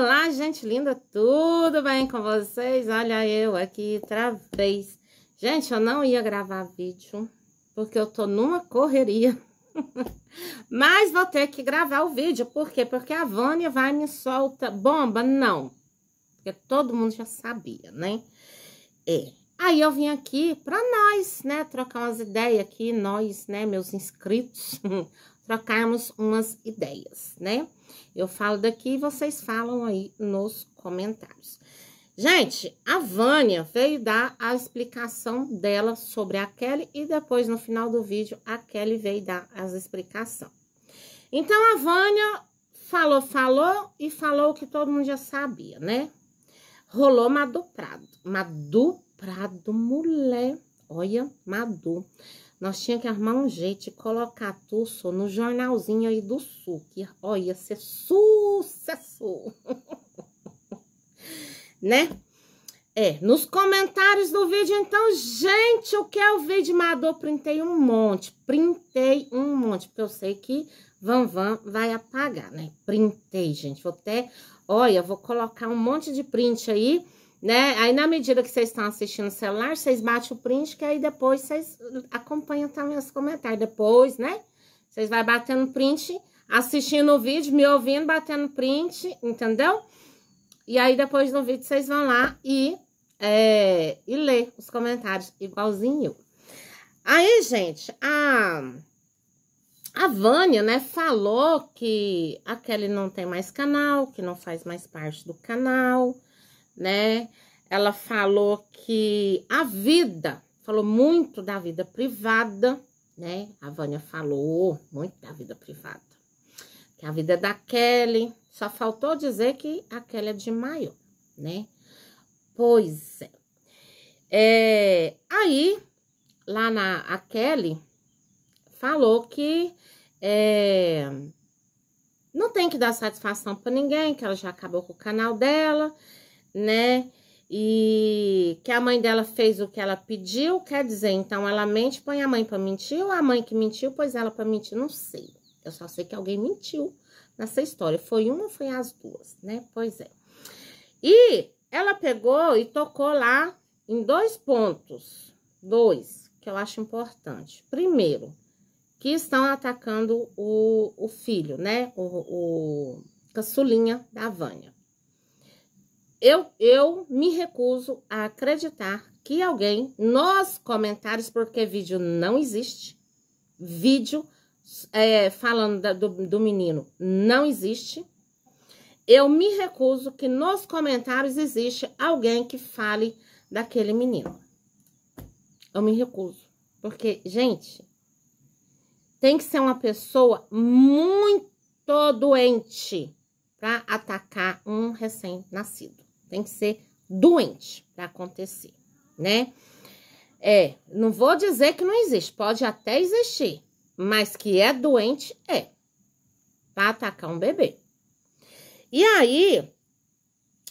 Olá, gente linda, tudo bem com vocês? Olha eu aqui outra vez. Gente, eu não ia gravar vídeo, porque eu tô numa correria. Mas vou ter que gravar o vídeo, por quê? Porque a Vânia vai me solta bomba? Não, porque todo mundo já sabia, né? É, aí eu vim aqui pra nós, né, trocar umas ideias aqui, nós, né, meus inscritos, trocarmos umas ideias, né? Eu falo daqui e vocês falam aí nos comentários. Gente, a Vânia veio dar a explicação dela sobre a Kelly e depois no final do vídeo a Kelly veio dar as explicações. Então a Vânia falou, falou e falou o que todo mundo já sabia, né? Rolou Madu Prado. Madu Prado, mulher. Olha, Madu. Nós tinha que arrumar um jeito de colocar Tusso no jornalzinho aí do Sul, que ó, ia ser sucesso. né? É, nos comentários do vídeo, então, gente, o que é o vídeo Mador? Printei um monte, printei um monte, porque eu sei que Van Van vai apagar, né? Printei, gente, vou até, olha, vou colocar um monte de print aí, né? Aí, na medida que vocês estão assistindo o celular, vocês batem o print, que aí depois vocês acompanham também os comentários. Depois, né? Vocês vão batendo print, assistindo o vídeo, me ouvindo, batendo print, entendeu? E aí, depois do vídeo, vocês vão lá e, é, e ler os comentários, igualzinho Aí, gente, a, a Vânia, né, falou que a Kelly não tem mais canal, que não faz mais parte do canal, né? Ela falou que a vida, falou muito da vida privada, né? A Vânia falou muito da vida privada. Que a vida é da Kelly, só faltou dizer que a Kelly é de maior, né? Pois é. é aí, lá na a Kelly falou que é, não tem que dar satisfação para ninguém, que ela já acabou com o canal dela, né? E que a mãe dela fez o que ela pediu, quer dizer, então ela mente, põe a mãe para mentir, ou a mãe que mentiu, pôs ela para mentir, não sei. Eu só sei que alguém mentiu nessa história. Foi uma, foi as duas, né? Pois é. E ela pegou e tocou lá em dois pontos. Dois, que eu acho importante. Primeiro, que estão atacando o, o filho, né? O, o caçulinha da Vânia. Eu, eu me recuso a acreditar que alguém nos comentários, porque vídeo não existe, vídeo é, falando da, do, do menino não existe. Eu me recuso que nos comentários existe alguém que fale daquele menino. Eu me recuso. Porque, gente, tem que ser uma pessoa muito doente para atacar um recém-nascido. Tem que ser doente para acontecer, né? É, não vou dizer que não existe, pode até existir, mas que é doente é para atacar um bebê. E aí,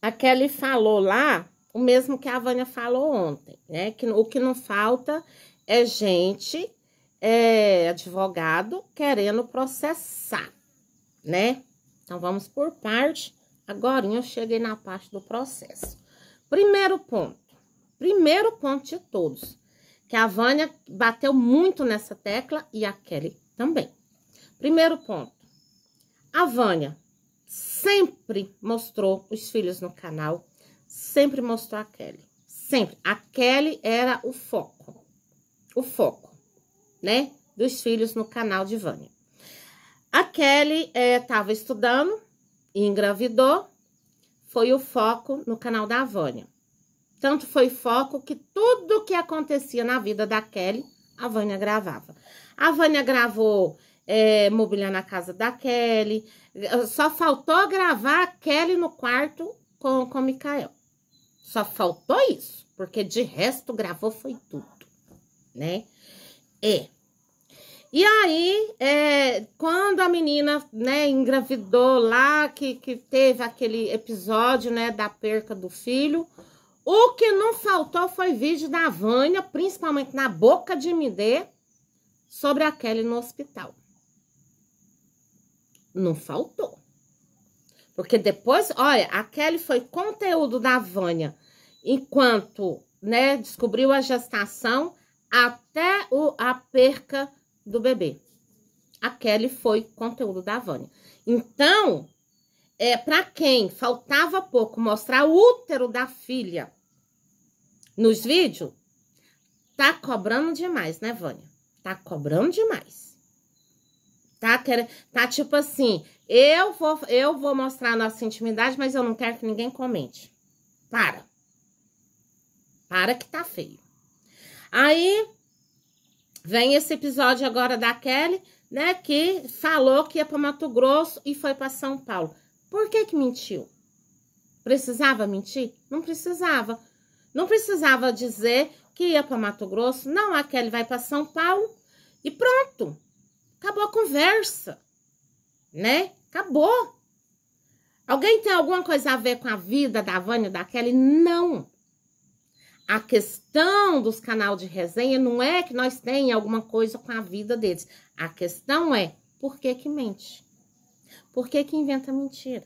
a Kelly falou lá o mesmo que a Vânia falou ontem, né? Que o que não falta é gente, é, advogado querendo processar, né? Então vamos por parte Agora eu cheguei na parte do processo. Primeiro ponto, primeiro ponto de todos, que a Vânia bateu muito nessa tecla e a Kelly também. Primeiro ponto, a Vânia sempre mostrou os filhos no canal, sempre mostrou a Kelly, sempre. A Kelly era o foco, o foco, né, dos filhos no canal de Vânia. A Kelly estava eh, estudando, e engravidou foi o foco no canal da Vânia. Tanto foi foco que tudo que acontecia na vida da Kelly, a Vânia gravava. A Vânia gravou é, mobiliar na casa da Kelly, só faltou gravar a Kelly no quarto com, com o Mikael. Só faltou isso, porque de resto gravou foi tudo, né? É. E aí, é, quando a menina né, engravidou lá, que, que teve aquele episódio né, da perca do filho, o que não faltou foi vídeo da Vânia, principalmente na boca de MD, sobre a Kelly no hospital. Não faltou. Porque depois, olha, a Kelly foi conteúdo da Vânia enquanto né, descobriu a gestação até o, a perca do bebê. A Kelly foi conteúdo da Vânia. Então, é, para quem faltava pouco mostrar o útero da filha nos vídeos, tá cobrando demais, né, Vânia? Tá cobrando demais. Tá, querendo, tá tipo assim, eu vou, eu vou mostrar a nossa intimidade, mas eu não quero que ninguém comente. Para. Para que tá feio. Aí vem esse episódio agora da Kelly, né, que falou que ia para Mato Grosso e foi para São Paulo. Por que que mentiu? Precisava mentir? Não precisava. Não precisava dizer que ia para Mato Grosso. Não, a Kelly vai para São Paulo e pronto. Acabou a conversa, né? Acabou. Alguém tem alguma coisa a ver com a vida da Vânia da Kelly? Não. A questão dos canal de resenha não é que nós tenha alguma coisa com a vida deles. A questão é por que que mente? Por que que inventa mentira?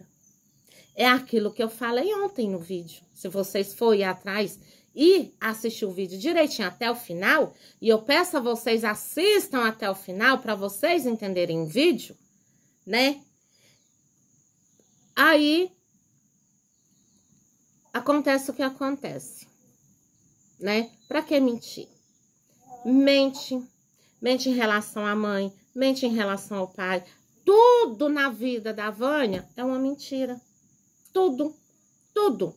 É aquilo que eu falei ontem no vídeo. Se vocês forem atrás e assistir o vídeo direitinho até o final, e eu peço a vocês assistam até o final para vocês entenderem o vídeo, né? Aí acontece o que acontece né? Para que mentir? Mente, mente em relação à mãe, mente em relação ao pai. Tudo na vida da Vânia é uma mentira. Tudo, tudo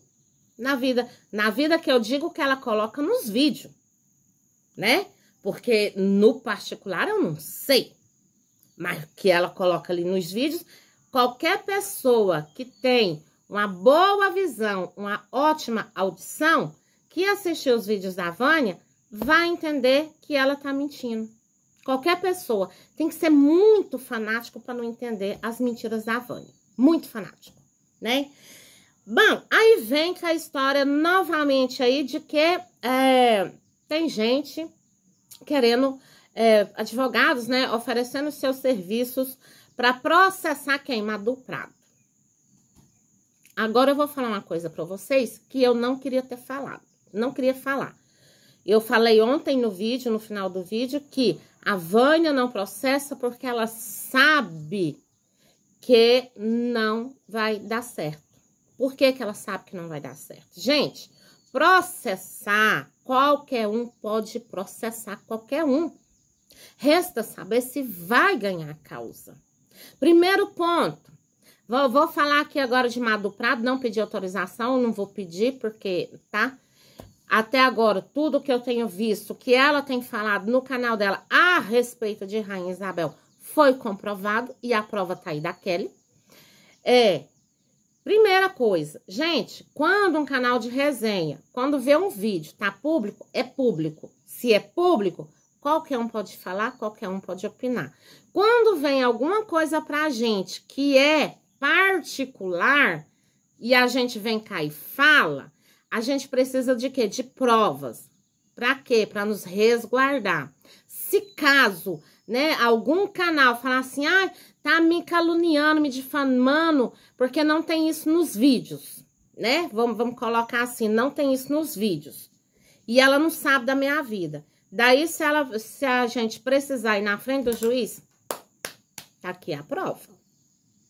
na vida, na vida que eu digo que ela coloca nos vídeos, né? Porque no particular eu não sei, mas que ela coloca ali nos vídeos, qualquer pessoa que tem uma boa visão, uma ótima audição, que assistiu os vídeos da Vânia vai entender que ela tá mentindo. Qualquer pessoa tem que ser muito fanático para não entender as mentiras da Vânia. Muito fanático, né? Bom, aí vem com a história novamente aí de que é, tem gente querendo é, advogados, né, oferecendo seus serviços para processar queimado do Prado. Agora eu vou falar uma coisa para vocês que eu não queria ter falado não queria falar. Eu falei ontem no vídeo, no final do vídeo, que a Vânia não processa porque ela sabe que não vai dar certo. Por que, que ela sabe que não vai dar certo? Gente, processar, qualquer um pode processar qualquer um. Resta saber se vai ganhar a causa. Primeiro ponto, vou, vou falar aqui agora de Mado Prado, não pedi autorização, não vou pedir porque, tá? até agora, tudo que eu tenho visto, que ela tem falado no canal dela a respeito de Rainha Isabel, foi comprovado e a prova tá aí da Kelly. É, primeira coisa, gente, quando um canal de resenha, quando vê um vídeo, tá público, é público. Se é público, qualquer um pode falar, qualquer um pode opinar. Quando vem alguma coisa pra gente que é particular e a gente vem cá e fala, a gente precisa de quê? De provas. Para quê? Para nos resguardar. Se caso, né, algum canal falar assim, ah, tá me caluniando, me difamando, porque não tem isso nos vídeos, né? Vamos, vamos colocar assim, não tem isso nos vídeos. E ela não sabe da minha vida. Daí, se, ela, se a gente precisar ir na frente do juiz, tá aqui a prova.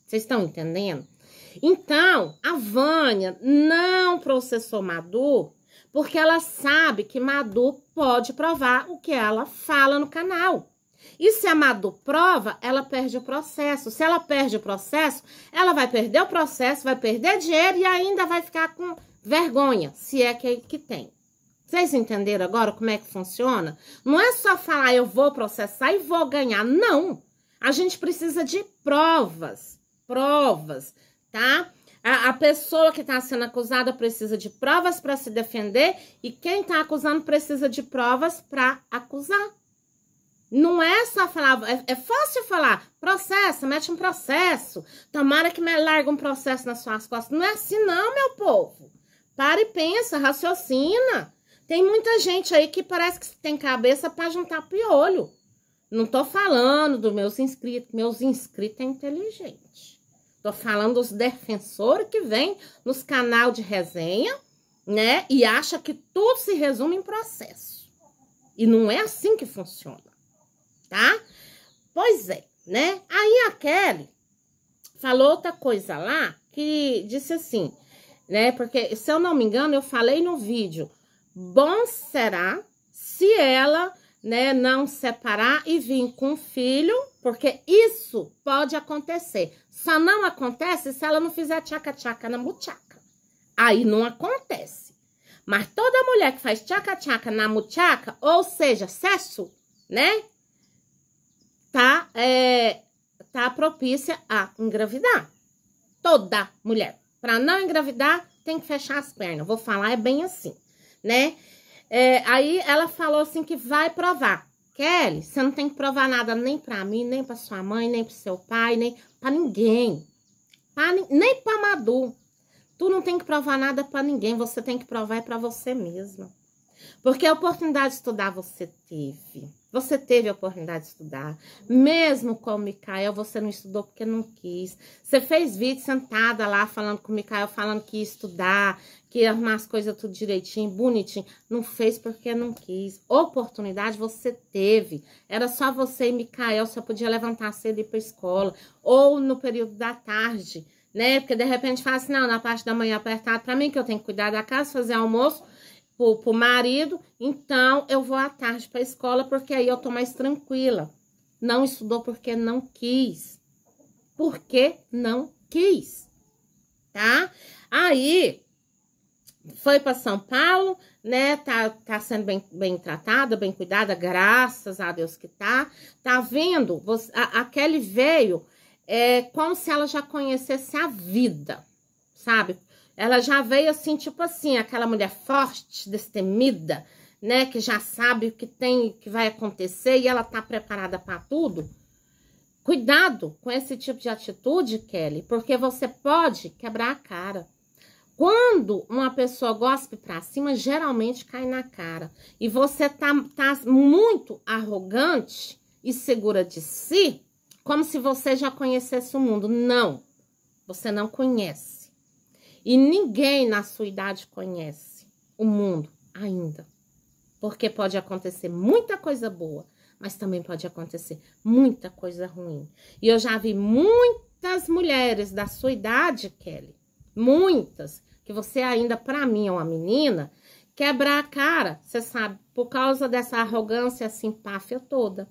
Vocês estão entendendo? Então, a Vânia não processou Madu porque ela sabe que Madu pode provar o que ela fala no canal. E se a Madu prova, ela perde o processo. Se ela perde o processo, ela vai perder o processo, vai perder dinheiro e ainda vai ficar com vergonha, se é que, é que tem. Vocês entenderam agora como é que funciona? Não é só falar eu vou processar e vou ganhar. Não! A gente precisa de provas. Provas tá? A, a pessoa que está sendo acusada precisa de provas para se defender e quem está acusando precisa de provas para acusar. Não é só falar, é, é, fácil falar, processo, mete um processo, tomara que me larga um processo nas suas costas. Não é assim não, meu povo. Para e pensa, raciocina. Tem muita gente aí que parece que tem cabeça para juntar piolho. Não tô falando dos meus inscritos, meus inscritos é inteligente. Tô falando dos defensores que vêm nos canal de resenha, né? E acha que tudo se resume em processo. E não é assim que funciona, tá? Pois é, né? Aí a Kelly falou outra coisa lá que disse assim, né? Porque se eu não me engano, eu falei no vídeo, bom será se ela, né, não separar e vir com o filho, porque isso pode acontecer só não acontece se ela não fizer tchaca-tchaca na muchaca. Aí não acontece. Mas toda mulher que faz tchaca-tchaca na muchaca, ou seja, sexo, né? Tá, é, tá propícia a engravidar. Toda mulher. Para não engravidar, tem que fechar as pernas. Vou falar, é bem assim, né? É, aí ela falou assim que vai provar. Kelly, você não tem que provar nada nem para mim, nem para sua mãe, nem para seu pai, nem para ninguém. Pra, nem para Madu. Tu não tem que provar nada para ninguém, você tem que provar é para você mesma. Porque a oportunidade de estudar você teve. Você teve a oportunidade de estudar. Mesmo com o Mikael, você não estudou porque não quis. Você fez vídeo sentada lá falando com o Mikael, falando que ia estudar, que ia arrumar as coisas tudo direitinho, bonitinho. Não fez porque não quis. Oportunidade você teve. Era só você e se só podia levantar cedo e ir para a escola. Ou no período da tarde, né? Porque de repente fala assim, não, na parte da manhã apertada, para mim que eu tenho que cuidar da casa, fazer almoço pro, pro marido, então eu vou à tarde para a escola porque aí eu tô mais tranquila. Não estudou porque não quis. Porque não quis, tá? Aí foi para São Paulo, né? Tá, tá sendo bem, bem tratada, bem cuidada, graças a Deus que tá. Tá vendo? Você, a, a Kelly veio é, como se ela já conhecesse a vida, sabe? Ela já veio assim, tipo assim, aquela mulher forte, destemida, né? Que já sabe o que tem, que vai acontecer e ela tá preparada para tudo. Cuidado com esse tipo de atitude, Kelly, porque você pode quebrar a cara. Quando uma pessoa gospe para cima, geralmente cai na cara. E você tá, tá muito arrogante e segura de si, como se você já conhecesse o mundo. Não, você não conhece. E ninguém na sua idade conhece o mundo ainda. Porque pode acontecer muita coisa boa, mas também pode acontecer muita coisa ruim. E eu já vi muitas mulheres da sua idade, Kelly, muitas, que você ainda, para mim, é uma menina, quebrar a cara, você sabe, por causa dessa arrogância, assim páfia toda.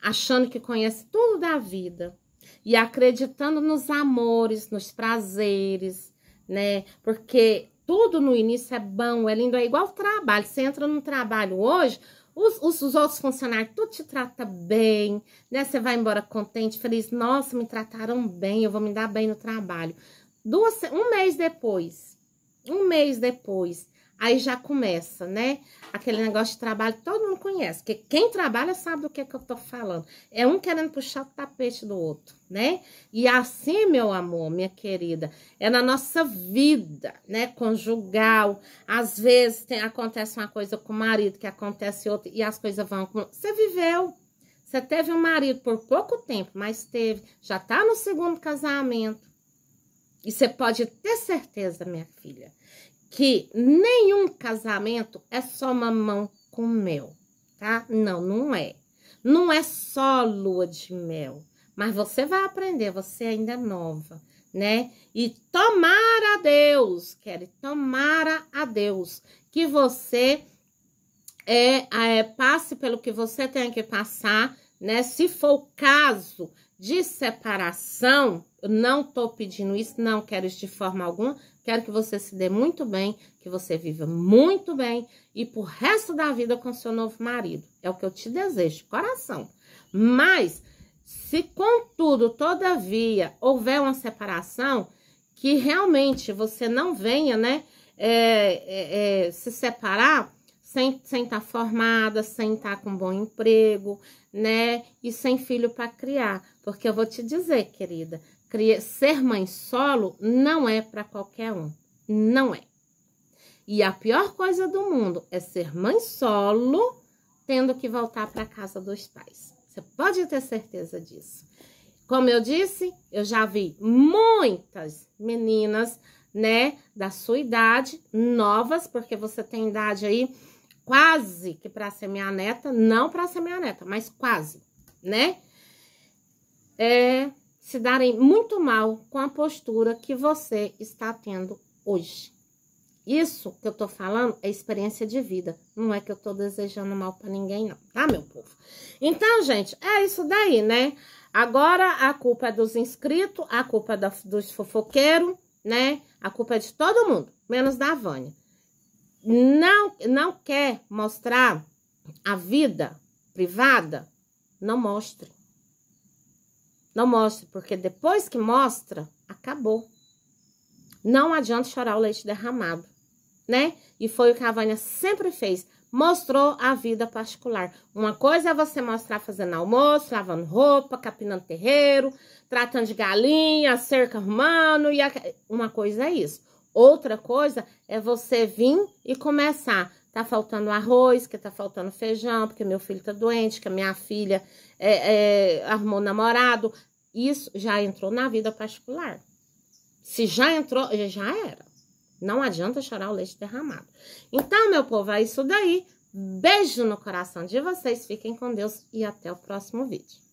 Achando que conhece tudo da vida. E acreditando nos amores, nos prazeres, né? Porque tudo no início é bom, é lindo, é igual trabalho. Você entra no trabalho hoje, os, os, os, outros funcionários, tudo te trata bem, né? Você vai embora contente, feliz. Nossa, me trataram bem, eu vou me dar bem no trabalho. Duas, um mês depois, um mês depois, Aí já começa, né? Aquele negócio de trabalho, todo mundo conhece, porque quem trabalha sabe do que, é que eu tô falando. É um querendo puxar o tapete do outro, né? E assim, meu amor, minha querida, é na nossa vida, né? Conjugal. Às vezes tem, acontece uma coisa com o marido, que acontece outra, e as coisas vão. Você viveu. Você teve um marido por pouco tempo, mas teve. Já tá no segundo casamento. E você pode ter certeza, minha filha que nenhum casamento é só mamão com mel, tá? Não, não é. Não é só lua de mel, mas você vai aprender, você é ainda é nova, né? E tomara a Deus, quer tomara a Deus que você é, é, passe pelo que você tem que passar, né? Se for o caso de separação, não tô pedindo isso, não quero isso de forma alguma, Quero que você se dê muito bem, que você viva muito bem e pro resto da vida com seu novo marido. É o que eu te desejo, coração. Mas, se contudo, todavia, houver uma separação, que realmente você não venha, né, é, é, é, se separar sem estar sem tá formada, sem estar tá com bom emprego, né, e sem filho para criar. Porque eu vou te dizer, querida, ser mãe solo não é para qualquer um. Não é. E a pior coisa do mundo é ser mãe solo tendo que voltar para casa dos pais. Você pode ter certeza disso. Como eu disse, eu já vi muitas meninas, né, da sua idade, novas, porque você tem idade aí quase que para ser minha neta, não para ser minha neta, mas quase, né? É, se darem muito mal com a postura que você está tendo hoje. Isso que eu tô falando é experiência de vida. Não é que eu tô desejando mal para ninguém, não, tá, meu povo? Então, gente, é isso daí, né? Agora a culpa é dos inscritos, a culpa é dos fofoqueiros, né? A culpa é de todo mundo, menos da Vânia. Não, não quer mostrar a vida privada? Não mostre. Não mostre, porque depois que mostra, acabou. Não adianta chorar o leite derramado, né? E foi o que a Vânia sempre fez. Mostrou a vida particular. Uma coisa é você mostrar fazendo almoço, lavando roupa, capinando terreiro, tratando de galinha, cerca arrumando. E a... Uma coisa é isso. Outra coisa é você vir e começar tá faltando arroz, que tá faltando feijão, porque meu filho tá doente, que a minha filha é, é, arrumou namorado. Isso já entrou na vida particular. Se já entrou, já era. Não adianta chorar o leite derramado. Então, meu povo, é isso daí. Beijo no coração de vocês, fiquem com Deus e até o próximo vídeo.